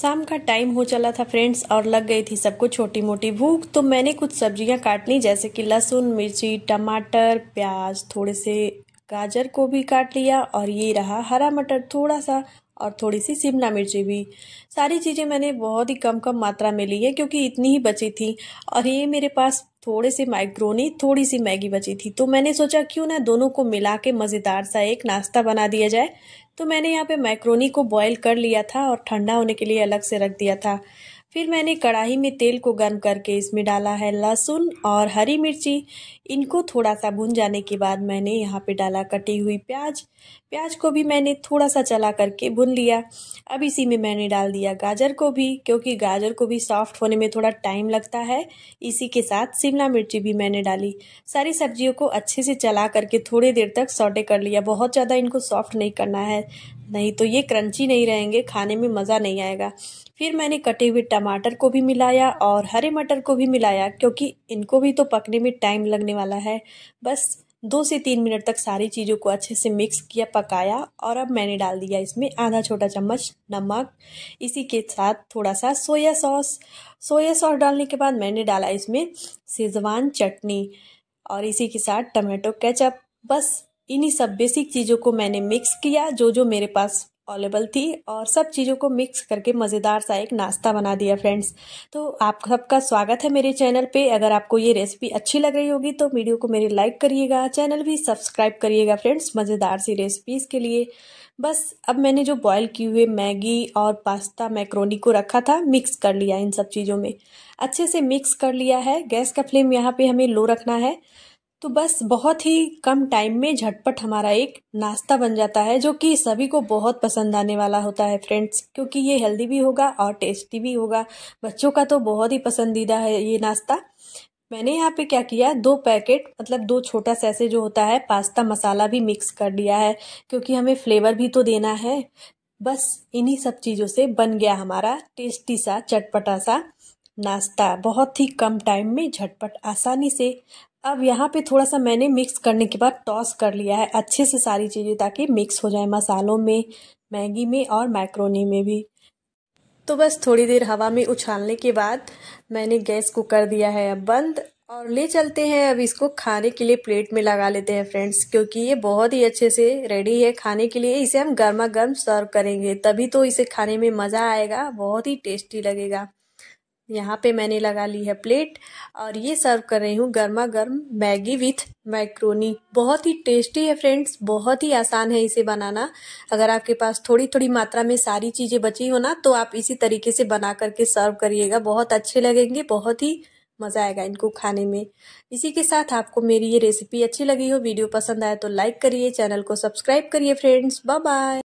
शाम का टाइम हो चला था फ्रेंड्स और लग गई थी सबको छोटी मोटी भूख तो मैंने कुछ सब्जियां काट ली जैसे कि लहसुन मिर्ची टमाटर प्याज थोड़े से गाजर को भी काट लिया और ये रहा हरा मटर थोड़ा सा और थोड़ी सी शिमला मिर्ची भी सारी चीज़ें मैंने बहुत ही कम कम मात्रा में ली है क्योंकि इतनी ही बची थी और ये मेरे पास थोड़े से माइक्रोनी थोड़ी सी मैगी बची थी तो मैंने सोचा क्यों ना दोनों को मिला के मज़ेदार सा एक नाश्ता बना दिया जाए तो मैंने यहाँ पे मैक्रोनी को बॉईल कर लिया था और ठंडा होने के लिए अलग से रख दिया था फिर मैंने कढ़ाई में तेल को गर्म करके इसमें डाला है लहसुन और हरी मिर्ची इनको थोड़ा सा भुन जाने के बाद मैंने यहाँ पे डाला कटी हुई प्याज प्याज को भी मैंने थोड़ा सा चला करके भुन लिया अब इसी में मैंने डाल दिया गाजर को भी क्योंकि गाजर को भी सॉफ्ट होने में थोड़ा टाइम लगता है इसी के साथ शिमला मिर्ची भी मैंने डाली सारी सब्जियों को अच्छे से चला करके थोड़ी देर तक सौटे कर लिया बहुत ज़्यादा इनको सॉफ्ट नहीं करना है नहीं तो ये क्रंची नहीं रहेंगे खाने में मज़ा नहीं आएगा फिर मैंने कटे हुए टमाटर को भी मिलाया और हरे मटर को भी मिलाया क्योंकि इनको भी तो पकने में टाइम लगने वाला है बस दो से तीन मिनट तक सारी चीज़ों को अच्छे से मिक्स किया पकाया और अब मैंने डाल दिया इसमें आधा छोटा चम्मच नमक इसी के साथ थोड़ा सा सोया सॉस सोया सॉस डालने के बाद मैंने डाला इसमें शेजवान चटनी और इसी के साथ टमाटो केचप बस इन्हीं सब बेसिक चीज़ों को मैंने मिक्स किया जो जो मेरे पास अवेलेबल थी और सब चीज़ों को मिक्स करके मज़ेदार सा एक नाश्ता बना दिया फ्रेंड्स तो आप सबका स्वागत है मेरे चैनल पे अगर आपको ये रेसिपी अच्छी लग रही होगी तो वीडियो को मेरे लाइक करिएगा चैनल भी सब्सक्राइब करिएगा फ्रेंड्स मज़ेदार सी रेसिपीज़ के लिए बस अब मैंने जो बॉयल किए हुए मैगी और पास्ता मैक्रोनी को रखा था मिक्स कर लिया इन सब चीज़ों में अच्छे से मिक्स कर लिया है गैस का फ्लेम यहाँ पर हमें लो रखना है तो बस बहुत ही कम टाइम में झटपट हमारा एक नाश्ता बन जाता है जो कि सभी को बहुत पसंद आने वाला होता है फ्रेंड्स क्योंकि ये हेल्दी भी होगा और टेस्टी भी होगा बच्चों का तो बहुत ही पसंदीदा है ये नाश्ता मैंने यहाँ पे क्या किया दो पैकेट मतलब दो छोटा सैसे जो होता है पास्ता मसाला भी मिक्स कर लिया है क्योंकि हमें फ्लेवर भी तो देना है बस इन्हीं सब चीज़ों से बन गया हमारा टेस्टी सा चटपटा सा नाश्ता बहुत ही कम टाइम में झटपट आसानी से अब यहाँ पे थोड़ा सा मैंने मिक्स करने के बाद टॉस कर लिया है अच्छे से सारी चीज़ें ताकि मिक्स हो जाए मसालों में मैगी में और मैक्रोनी में भी तो बस थोड़ी देर हवा में उछालने के बाद मैंने गैस को कर दिया है अब बंद और ले चलते हैं अब इसको खाने के लिए प्लेट में लगा लेते हैं फ्रेंड्स क्योंकि ये बहुत ही अच्छे से रेडी है खाने के लिए इसे हम गर्मा गर्म सर्व करेंगे तभी तो इसे खाने में मज़ा आएगा बहुत ही टेस्टी लगेगा यहाँ पे मैंने लगा ली है प्लेट और ये सर्व कर रही हूँ गर्मा गर्म मैगी विथ मैक्रोनी बहुत ही टेस्टी है फ्रेंड्स बहुत ही आसान है इसे बनाना अगर आपके पास थोड़ी थोड़ी मात्रा में सारी चीज़ें बची हो ना तो आप इसी तरीके से बना करके सर्व करिएगा बहुत अच्छे लगेंगे बहुत ही मज़ा आएगा इनको खाने में इसी के साथ आपको मेरी ये रेसिपी अच्छी लगी हो वीडियो पसंद आया तो लाइक करिए चैनल को सब्सक्राइब करिए फ्रेंड्स बाय बाय